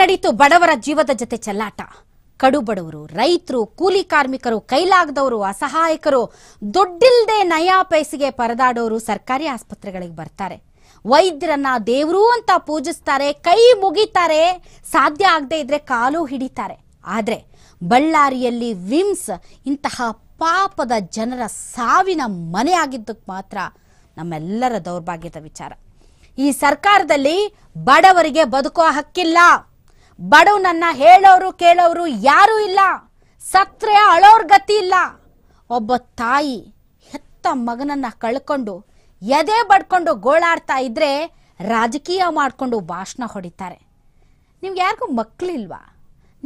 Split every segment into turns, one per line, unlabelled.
ನಡೀತು ಬಡವರ ಜೀವದ ಜೊತೆ ಚೆಲ್ಲಾಟ ಬಡವರು ರೈತರು ಕೂಲಿ ಕಾರ್ಮಿಕರು ಕೈಲಾಗದವರು ಅಸಹಾಯಕರು ದೊಡ್ಡಿಲ್ಲದೆ ನಯಾ ಪೈಸೆಗೆ ಪರದಾಡೋರು ಸರ್ಕಾರಿ ಆಸ್ಪತ್ರೆಗಳಿಗೆ ಬರ್ತಾರೆ ವೈದ್ಯರನ್ನ ದೇವರು ಅಂತ ಪೂಜಿಸ್ತಾರೆ ಕೈ ಮುಗಿತಾರೆ ಸಾಧ್ಯ ಆಗದೆ ಇದ್ರೆ ಕಾಲು ಹಿಡಿತಾರೆ ಆದರೆ ಬಳ್ಳಾರಿಯಲ್ಲಿ ವಿಮ್ಸ್ ಇಂತಹ ಪಾಪದ ಜನರ ಸಾವಿನ ಮನೆಯಾಗಿದ್ದಕ್ಕೆ ಮಾತ್ರ ನಮ್ಮೆಲ್ಲರ ದೌರ್ಭಾಗ್ಯದ ವಿಚಾರ ಈ ಸರ್ಕಾರದಲ್ಲಿ ಬಡವರಿಗೆ ಬದುಕುವ ಹಕ್ಕಿಲ್ಲ ಬಡವನನ್ನ ಹೇಳೋರು ಕೇಳೋರು ಯಾರೂ ಇಲ್ಲ ಸತ್ರೆ ಅಳೋರ್ ಗತಿ ಇಲ್ಲ ಒಬ್ಬ ತಾಯಿ ಹೆತ್ತ ಮಗನನ್ನ ಕಳ್ಕೊಂಡು ಎದೆ ಬಡ್ಕೊಂಡು ಗೋಳಾಡ್ತಾ ಇದ್ರೆ ರಾಜಕೀಯ ಮಾಡಿಕೊಂಡು ಭಾಷಣ ಹೊಡಿತಾರೆ ನಿಮ್ಗೆ ಯಾರಿಗೂ ಮಕ್ಕಳಿಲ್ವಾ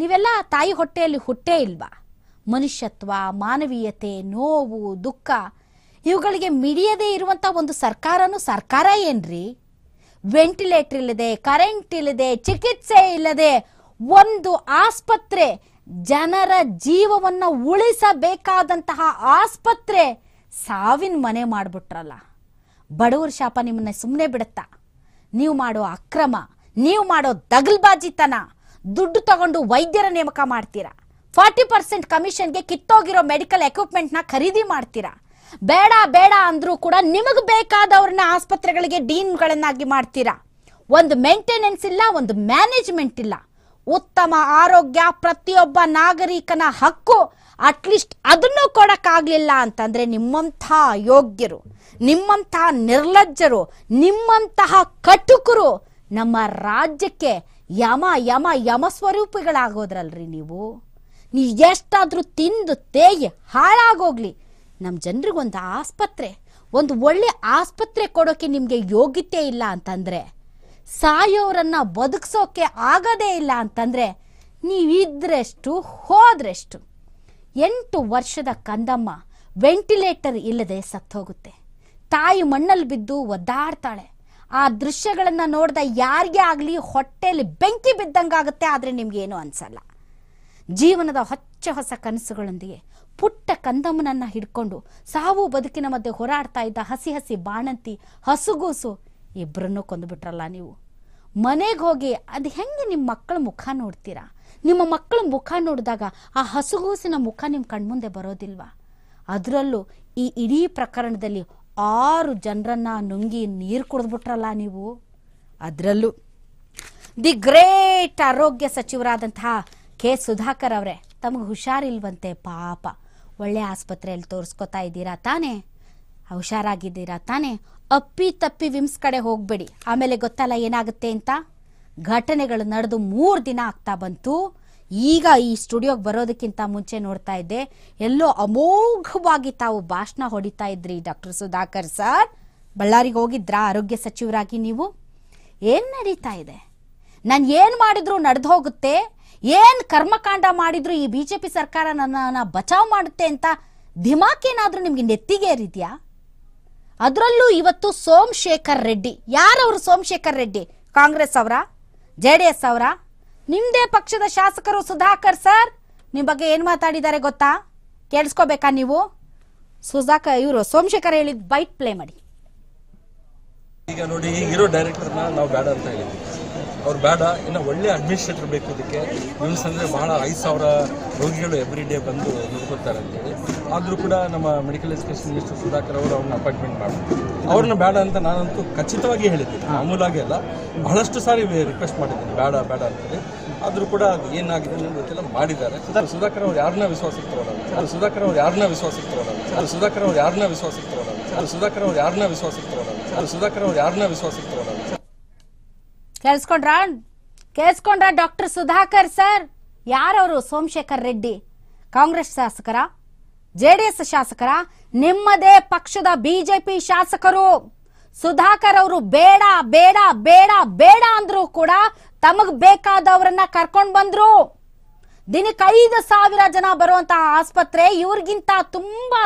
ನೀವೆಲ್ಲ ತಾಯಿ ಹೊಟ್ಟೆಯಲ್ಲಿ ಹುಟ್ಟೇ ಇಲ್ವಾ ಮನುಷ್ಯತ್ವ ಮಾನವೀಯತೆ ನೋವು ದುಃಖ ಇವುಗಳಿಗೆ ಮಿಡಿಯದೇ ಇರುವಂಥ ಒಂದು ಸರ್ಕಾರನೂ ಸರ್ಕಾರ ಏನ್ರಿ ವೆಂಟಿಲೇಟರ್ ಇಲ್ಲದೆ ಕರೆಂಟ್ ಇಲ್ಲದೆ ಚಿಕಿತ್ಸೆ ಇಲ್ಲದೆ ಒಂದು ಆಸ್ಪತ್ರೆ ಜನರ ಜೀವವನ್ನ ಉಳಿಸಬೇಕಾದಂತಹ ಆಸ್ಪತ್ರೆ ಸಾವಿನ ಮನೆ ಮಾಡಿಬಿಟ್ರಲ್ಲ ಬಡವರ ಶಾಪ ನಿಮ್ಮನ್ನ ಸುಮ್ಮನೆ ಬಿಡುತ್ತಾ ನೀವು ಮಾಡೋ ಅಕ್ರಮ ನೀವು ಮಾಡೋ ದಗಲ್ಬಾಜಿತನ ದುಡ್ಡು ತಗೊಂಡು ವೈದ್ಯರ ನೇಮಕ ಮಾಡ್ತೀರಾ ಫಾರ್ಟಿ ಪರ್ಸೆಂಟ್ ಕಮಿಷನ್ಗೆ ಕಿತ್ತೋಗಿರೋ ಮೆಡಿಕಲ್ ಎಕ್ವಿಪ್ಮೆಂಟ್ನ ಖರೀದಿ ಮಾಡ್ತೀರಾ ಬೇಡ ಬೇಡ ಅಂದ್ರೂ ಕೂಡ ನಿಮಗೆ ಬೇಕಾದವ್ರನ್ನ ಆಸ್ಪತ್ರೆಗಳಿಗೆ ಡೀನ್ಗಳನ್ನಾಗಿ ಮಾಡ್ತೀರಾ ಒಂದು ಮೇಂಟೆನೆನ್ಸ್ ಇಲ್ಲ ಒಂದು ಮ್ಯಾನೇಜ್ಮೆಂಟ್ ಇಲ್ಲ ಉತ್ತಮ ಆರೋಗ್ಯ ಪ್ರತಿಯೊಬ್ಬ ನಾಗರಿಕನ ಹಕ್ಕು ಅಟ್ಲೀಸ್ಟ್ ಅದನ್ನು ಕೊಡೋಕ್ಕಾಗಲಿಲ್ಲ ಅಂತಂದರೆ ನಿಮ್ಮಂಥ ಯೋಗ್ಯರು ನಿಮ್ಮಂತಹ ನಿರ್ಲಜ್ಜರು ನಿಮ್ಮಂತಹ ಕಟುಕರು ನಮ್ಮ ರಾಜ್ಯಕ್ಕೆ ಯಮ ಯಮ ಯಮ ಸ್ವರೂಪಿಗಳಾಗೋದ್ರಲ್ರಿ ನೀವು ನೀ ಎಷ್ಟಾದರೂ ತಿಂದು ತೇಯಿ ಹಾಳಾಗೋಗ್ಲಿ ನಮ್ಮ ಜನರಿಗೊಂದು ಆಸ್ಪತ್ರೆ ಒಂದು ಒಳ್ಳೆ ಆಸ್ಪತ್ರೆ ಕೊಡೋಕೆ ನಿಮಗೆ ಯೋಗ್ಯತೆ ಇಲ್ಲ ಅಂತಂದರೆ ಸಾಯೋರನ್ನು ಬದುಕಿಸೋಕೆ ಆಗೋದೇ ಇಲ್ಲ ಅಂತಂದರೆ ನೀವಿದ್ರೆಷ್ಟು ಹೋದ್ರೆಷ್ಟು ಎಂಟು ವರ್ಷದ ಕಂದಮ್ಮ ವೆಂಟಿಲೇಟರ್ ಇಲ್ಲದೆ ಸತ್ತೋಗುತ್ತೆ ತಾಯಿ ಮಣ್ಣಲ್ಲಿ ಬಿದ್ದು ಒದ್ದಾಡ್ತಾಳೆ ಆ ದೃಶ್ಯಗಳನ್ನು ನೋಡಿದ ಯಾರಿಗೆ ಆಗಲಿ ಹೊಟ್ಟೆಯಲ್ಲಿ ಬೆಂಕಿ ಬಿದ್ದಂಗಾಗುತ್ತೆ ಆದರೆ ನಿಮಗೇನು ಅನಿಸಲ್ಲ ಜೀವನದ ಹೊಚ್ಚ ಹೊಸ ಕನಸುಗಳೊಂದಿಗೆ ಪುಟ್ಟ ಕಂದಮ್ಮನನ್ನ ಹಿಡ್ಕೊಂಡು ಸಾವು ಬದುಕಿನ ಮಧ್ಯೆ ಹೋರಾಡ್ತಾ ಇದ್ದ ಹಸಿ ಹಸಿ ಬಾಣಂತಿ ಹಸುಗೂಸು ಇಬ್ಬರನ್ನೂ ಕೊಂದುಬಿಟ್ರಲ್ಲ ನೀವು ಮನೆಗೆ ಹೋಗಿ ಅದು ಹೆಂಗೆ ನಿಮ್ಮ ಮಕ್ಕಳ ಮುಖ ನೋಡ್ತೀರಾ ನಿಮ್ಮ ಮಕ್ಕಳ ಮುಖ ನೋಡಿದಾಗ ಆ ಹಸುಗೂಸಿನ ಮುಖ ನಿಮ್ಮ ಕಣ್ಮುಂದೆ ಬರೋದಿಲ್ವಾ ಅದರಲ್ಲೂ ಈ ಇಡೀ ಪ್ರಕರಣದಲ್ಲಿ ಆರು ಜನರನ್ನ ನುಂಗಿ ನೀರು ಕುಡಿದ್ಬಿಟ್ರಲ್ಲ ನೀವು ಅದರಲ್ಲೂ ದಿ ಗ್ರೇಟ್ ಆರೋಗ್ಯ ಸಚಿವರಾದಂತಹ ಕೆ ಸುಧಾಕರ್ ಅವರೇ ತಮಗೆ ಹುಷಾರಿಲ್ವಂತೆ ಪಾಪ ಒಳ್ಳೆ ಆಸ್ಪತ್ರೆಯಲ್ಲಿ ತೋರಿಸ್ಕೊತಾ ಇದ್ದೀರಾ ತಾನೇ ಹುಷಾರಾಗಿದ್ದೀರಾ ತಾನೇ ಅಪ್ಪಿ ತಪ್ಪಿ ವಿಮ್ಸ್ ಕಡೆ ಹೋಗಬೇಡಿ ಆಮೇಲೆ ಗೊತ್ತಲ್ಲ ಏನಾಗುತ್ತೆ ಅಂತ ಘಟನೆಗಳು ನಡೆದು ಮೂರು ದಿನ ಆಗ್ತಾ ಬಂತು ಈಗ ಈ ಸ್ಟುಡಿಯೋಗೆ ಬರೋದಕ್ಕಿಂತ ಮುಂಚೆ ನೋಡ್ತಾ ಇದ್ದೆ ಎಲ್ಲೋ ಅಮೋಘವಾಗಿ ತಾವು ಭಾಷಣ ಹೊಡಿತಾ ಇದ್ರಿ ಡಾಕ್ಟರ್ ಸುಧಾಕರ್ ಸರ್ ಬಳ್ಳಾರಿಗೆ ಹೋಗಿದ್ರಾ ಆರೋಗ್ಯ ಸಚಿವರಾಗಿ ನೀವು ಏನು ನಡೀತಾ ಇದೆ ನಾನು ಏನು ಮಾಡಿದ್ರು ನಡೆದು ಹೋಗುತ್ತೆ ಏನ್ ಕರ್ಮಕಾಂಡ ಮಾಡಿದ್ರು ಈ ಬಿಜೆಪಿ ಸರ್ಕಾರ ನನ್ನ ಬಚಾವ್ ಮಾಡುತ್ತೆ ಅಂತ ದಿಮಾಕೇನಾದ್ರೂ ನಿಮ್ಗೆ ನೆತ್ತಿಗೆ ಏರಿದ್ಯಾ ಅದರಲ್ಲೂ ಇವತ್ತು ಸೋಮಶೇಖರ್ ರೆಡ್ಡಿ ಯಾರವರು ಸೋಮಶೇಖರ್ ರೆಡ್ಡಿ ಕಾಂಗ್ರೆಸ್ ಅವರ ಜೆ ಡಿ ಎಸ್ ಅವರ ನಿಮ್ದೇ ಪಕ್ಷದ ಶಾಸಕರು ಸುಧಾಕರ್ ಸರ್ ನಿಮ್ಮ ಬಗ್ಗೆ ಏನು ಮಾತಾಡಿದ್ದಾರೆ ಗೊತ್ತಾ ಕೇಳಿಸ್ಕೋಬೇಕಾ ನೀವು ಸುಧಾಕರ್ ಇವರು ಸೋಮಶೇಖರ್ ಹೇಳಿದ ಬೈಟ್ ಪ್ಲೇ ಮಾಡಿ ಈಗ ನೋಡಿ ಇರೋ ಡೈರೆಕ್ಟರ್ನ ನಾವು ಬೇಡ ಅಂತ ಹೇಳಿದ್ವಿ ಅವ್ರು ಬೇಡ ಇನ್ನು ಒಳ್ಳೆ ಅಡ್ಮಿನಿಸ್ಟ್ರೇಟರ್ ಬೇಕು ಇದಕ್ಕೆ ಯೂನ್ಸ್ ಅಂದರೆ ಬಹಳ ಐದು ಸಾವಿರ ರೋಗಿಗಳು ಎವ್ರಿ ಡೇ ಬಂದು ನೋಡ್ಕೊತಾರೆ ಅಂತೇಳಿ ಆದರೂ ಕೂಡ ನಮ್ಮ ಮೆಡಿಕಲ್ ಎಜುಕೇಷನ್ ಮಿನಿಸ್ಟರ್ ಸುಧಾಕರ್ ಅವರು ಅವ್ರನ್ನ ಅಪಾಯಿಂಟ್ಮೆಂಟ್ ಮಾಡಿದ್ರು ಅವ್ರನ್ನ ಬೇಡ ಅಂತ ನಾನಂತೂ ಖಚಿತವಾಗಿ ಹೇಳಿದ್ದೀನಿ ಮಾಮೂಲಾಗಿ ಅಲ್ಲ ಬಹಳಷ್ಟು ಸಾರಿ ರಿಕ್ವೆಸ್ಟ್ ಮಾಡಿದ್ದೀನಿ ಬೇಡ ಬೇಡ ಅಂತೇಳಿ ಆದರೂ ಕೂಡ ಅದು ಏನಾಗಿದೆ ಅನ್ನೋದಕ್ಕೆಲ್ಲ ಮಾಡಿದ್ದಾರೆ ಸುಧಾಕರ್ ಅವ್ರು ಯಾರನ್ನ ವಿಶ್ವಾಸಕ್ಕೆ ತಗೊಳ್ಳೋದು ಅದು ಸುಧಾಕರ್ ಅವ್ರು ಯಾರನ್ನ ವಿಶ್ವಾಸಕ್ಕೆ ತಗೊಳ್ಳೋದು ಅದು ಸುಧಾಕರ್ ಅವ್ರು ಯಾರನ್ನ ವಿಶ್ವಾಸಕ್ಕೆ ತಗೊಳ್ಳೋದು ಅದು ಸುಧಾಕರ್ ಅವ್ರು ಯಾರನ್ನ ವಿಶ್ವಾಸಕ್ಕೆ ತಗೊಳ್ಳೋದು ಅದು ಸುಧಾಕರ್ ಅವ್ರು ಯಾರನ್ನ ವಿಶ್ವಾಸಕ್ಕೆ ಕೇಳಿಸ್ಕೊಂಡ್ರ ಕೇಳಿಸ್ಕೊಂಡ್ರ ಡಾಕ್ಟರ್ ಸುಧಾಕರ್ ಸರ್ ಯಾರವರು ಸೋಮಶೇಖರ್ ರೆಡ್ಡಿ ಕಾಂಗ್ರೆಸ್ ಶಾಸಕರ ಜೆಡಿಎಸ್ ಶಾಸಕರ ನಿಮ್ಮದೇ ಪಕ್ಷದ ಬಿಜೆಪಿ ಶಾಸಕರು ಸುಧಾಕರ್ ಅವರು ಬೇಡ ಬೇಡ ಬೇಡ ಬೇಡ ಅಂದ್ರೂ ಕೂಡ ತಮಗ್ ಬೇಕಾದವರನ್ನ ಕರ್ಕೊಂಡ್ ಬಂದ್ರು ದಿನಕ್ಕೆ ಐದು ಸಾವಿರ ಜನ ಬರುವಂತಹ ಆಸ್ಪತ್ರೆ ಇವ್ರಿಗಿಂತ ತುಂಬಾ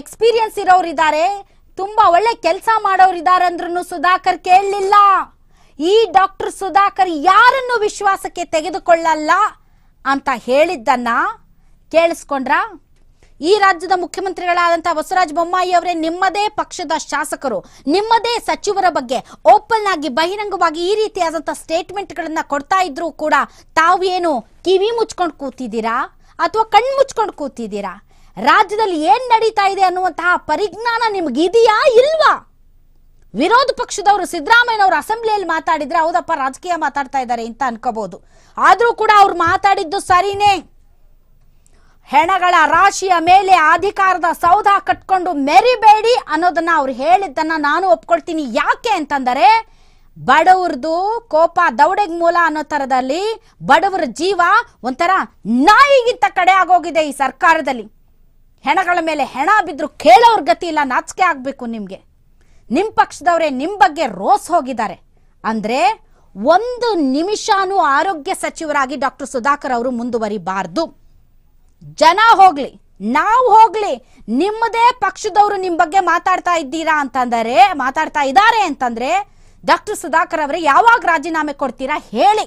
ಎಕ್ಸ್ಪೀರಿಯನ್ಸ್ ಇರೋರು ಇದ್ದಾರೆ ತುಂಬಾ ಒಳ್ಳೆ ಕೆಲಸ ಮಾಡೋರಿದ್ದಾರೆ ಅಂದ್ರೂ ಸುಧಾಕರ್ ಕೇಳಲಿಲ್ಲ ಈ ಡಾಕ್ಟರ್ ಸುಧಾಕರ್ ಯಾರನ್ನು ವಿಶ್ವಾಸಕ್ಕೆ ತೆಗೆದುಕೊಳ್ಳಲ್ಲ ಅಂತ ಹೇಳಿದ್ದನ್ನ ಕೇಳಿಸ್ಕೊಂಡ್ರ ಈ ರಾಜ್ಯದ ಮುಖ್ಯಮಂತ್ರಿಗಳಾದಂತಹ ಬಸವರಾಜ ಬೊಮ್ಮಾಯಿ ಅವರೇ ನಿಮ್ಮದೇ ಪಕ್ಷದ ಶಾಸಕರು ನಿಮ್ಮದೇ ಸಚಿವರ ಬಗ್ಗೆ ಓಪನ್ ಆಗಿ ಬಹಿರಂಗವಾಗಿ ಈ ರೀತಿಯಾದಂತಹ ಸ್ಟೇಟ್ಮೆಂಟ್ಗಳನ್ನ ಕೊಡ್ತಾ ಇದ್ರೂ ಕೂಡ ತಾವೇನು ಕಿವಿ ಮುಚ್ಕೊಂಡು ಕೂತಿದ್ದೀರಾ ಅಥವಾ ಕಣ್ಣು ಮುಚ್ಕೊಂಡು ಕೂತಿದ್ದೀರಾ ರಾಜ್ಯದಲ್ಲಿ ಏನ್ ನಡೀತಾ ಇದೆ ಅನ್ನುವಂತಹ ಪರಿಜ್ಞಾನ ನಿಮಗಿದೆಯಾ ಇಲ್ವಾ ವಿರೋಧ ಪಕ್ಷದವರು ಸಿದ್ದರಾಮಯ್ಯನವರು ಅಸೆಂಬ್ಲಿಯಲ್ಲಿ ಮಾತಾಡಿದ್ರೆ ಹೌದಪ್ಪ ರಾಜಕೀಯ ಮಾತಾಡ್ತಾ ಇದ್ದಾರೆ ಅಂತ ಅನ್ಕೋಬಹುದು ಆದ್ರೂ ಕೂಡ ಅವ್ರು ಮಾತಾಡಿದ್ದು ಸರಿನೇ ಹೆಣಗಳ ರಾಶಿಯ ಮೇಲೆ ಅಧಿಕಾರದ ಸೌಧ ಕಟ್ಕೊಂಡು ಮೆರಿಬೇಡಿ ಅನ್ನೋದನ್ನ ಅವ್ರು ಹೇಳಿದ್ದನ್ನ ನಾನು ಒಪ್ಕೊಳ್ತೀನಿ ಯಾಕೆ ಅಂತಂದರೆ ಬಡವ್ರದ್ದು ಕೋಪ ದೌಡೆಗ್ ಮೂಲ ಅನ್ನೋ ತರದಲ್ಲಿ ಬಡವರ ಜೀವ ಒಂಥರ ನಾಯಿಗಿಂತ ಕಡೆ ಆಗೋಗಿದೆ ಈ ಸರ್ಕಾರದಲ್ಲಿ ಹೆಣಗಳ ಮೇಲೆ ಹೆಣ ಬಿದ್ರು ಕೇಳೋರ್ ಗತಿ ಇಲ್ಲ ನಾಚಿಕೆ ಆಗಬೇಕು ನಿಮಗೆ ನಿಮ್ಮ ಪಕ್ಷದವರೇ ನಿಮ್ಮ ಬಗ್ಗೆ ರೋಸ್ ಹೋಗಿದ್ದಾರೆ ಅಂದರೆ ಒಂದು ನಿಮಿಷನೂ ಆರೋಗ್ಯ ಸಚಿವರಾಗಿ ಡಾಕ್ಟರ್ ಸುಧಾಕರ್ ಅವರು ಮುಂದುವರಿಬಾರ್ದು ಜನ ಹೋಗ್ಲಿ ನಾವು ಹೋಗ್ಲಿ ನಿಮ್ಮದೇ ಪಕ್ಷದವರು ನಿಮ್ಮ ಬಗ್ಗೆ ಮಾತಾಡ್ತಾ ಇದ್ದೀರಾ ಅಂತಂದರೆ ಮಾತಾಡ್ತಾ ಇದ್ದಾರೆ ಅಂತಂದ್ರೆ ಡಾಕ್ಟರ್ ಸುಧಾಕರ್ ಅವರೇ ಯಾವಾಗ ರಾಜೀನಾಮೆ ಕೊಡ್ತೀರಾ ಹೇಳಿ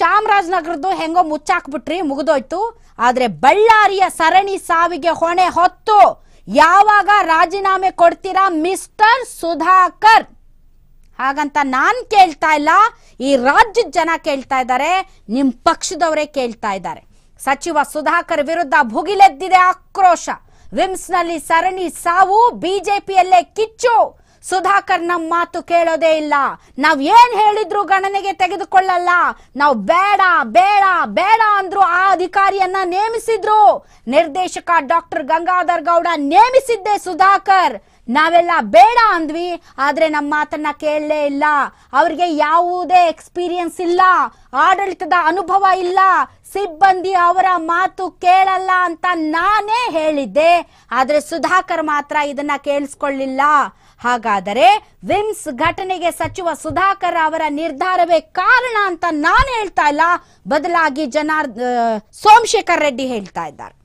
ಚಾಮರಾಜನಗರದ್ದು ಹೆಂಗೋ ಮುಚ್ಚಾಕ್ಬಿಟ್ರಿ ಮುಗಿದೋಯ್ತು ಆದರೆ ಬಳ್ಳಾರಿಯ ಸರಣಿ ಸಾವಿಗೆ ಹೊಣೆ ಹೊತ್ತು ಯಾವಾಗ ರಾಜೀನಾಮೆ ಕೊಡ್ತೀರಾ ಮಿಸ್ಟರ್ ಸುಧಾಕರ್ ಹಾಗಂತ ನಾನ್ ಕೇಳ್ತಾ ಇಲ್ಲ ಈ ರಾಜ್ಯದ ಜನ ಕೇಳ್ತಾ ಇದ್ದಾರೆ ನಿಮ್ ಪಕ್ಷದವರೇ ಕೇಳ್ತಾ ಇದ್ದಾರೆ ಸಚಿವ ಸುಧಾಕರ್ ವಿರುದ್ಧ ಭುಗಿಲೆದ್ದಿದೆ ಆಕ್ರೋಶ ವಿಮ್ಸ್ನಲ್ಲಿ ಸರಣಿ ಸಾವು ಬಿಜೆಪಿಯಲ್ಲೇ ಕಿಚ್ಚು ಸುಧಾಕರ್ ನಮ್ಮ ಮಾತು ಕೇಳೋದೇ ಇಲ್ಲ ನಾವ್ ಏನ್ ಹೇಳಿದ್ರು ಗಣನೆಗೆ ತೆಗೆದುಕೊಳ್ಳಲ್ಲ ನಾವು ಬೇಡ ಬೇಡ ಬೇಡ ಅಂದ್ರು ಆ ಅಧಿಕಾರಿಯನ್ನ ನೇಮಿಸಿದ್ರು ನಿರ್ದೇಶಕ ಡಾಕ್ಟರ್ ಗಂಗಾಧರ್ ಗೌಡ ನೇಮಿಸಿದ್ದೆ ಸುಧಾಕರ್ ನಾವೆಲ್ಲ ಬೇಡ ಅಂದ್ವಿ ಆದ್ರೆ ನಮ್ಮ ಮಾತನ್ನ ಕೇಳಲೇ ಇಲ್ಲ ಅವರಿಗೆ ಯಾವುದೇ ಎಕ್ಸ್ಪೀರಿಯನ್ಸ್ ಇಲ್ಲ ಆಡಳಿತದ ಅನುಭವ ಇಲ್ಲ ಸಿಬ್ಬಂದಿ ಅವರ ಮಾತು ಕೇಳಲ್ಲ ಅಂತ ನಾನೇ ಹೇಳಿದ್ದೆ ಆದ್ರೆ ಸುಧಾಕರ್ ಮಾತ್ರ ಇದನ್ನ ಕೇಳಿಸ್ಕೊಳ್ಳಿಲ್ಲ ಹಾಗಾದರೆ ವಿಮ್ಸ್ ಘಟನೆಗೆ ಸಚಿವ ಸುಧಾಕರ್ ಅವರ ನಿರ್ಧಾರವೇ ಕಾರಣ ಅಂತ ನಾನು ಹೇಳ್ತಾ ಇಲ್ಲ ಬದಲಾಗಿ ಜನಾರ್ದ ಸೋಮಶೇಖರ್ ರೆಡ್ಡಿ ಹೇಳ್ತಾ ಇದ್ದಾರೆ